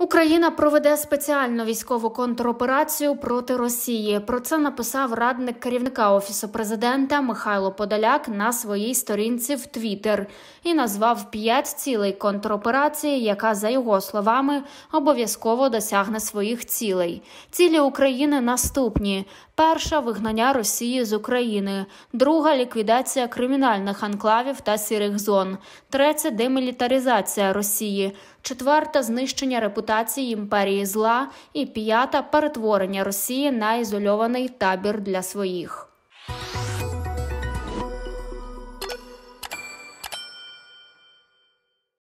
Україна проведе спеціальну військову контроперацію проти Росії. Про це написав радник керівника офісу президента Михайло Подоляк на своїй сторінці в Твіттер і назвав п'ять цілей контроперації, яка, за його словами, обов'язково досягне своїх цілей. Цілі України наступні: перша вигнання Росії з України, друга ліквідація кримінальних анклавів та сірих зон, третя демілітаризація Росії четверта знищення репутації імперії зла, і п'ята перетворення Росії на ізольований табір для своїх.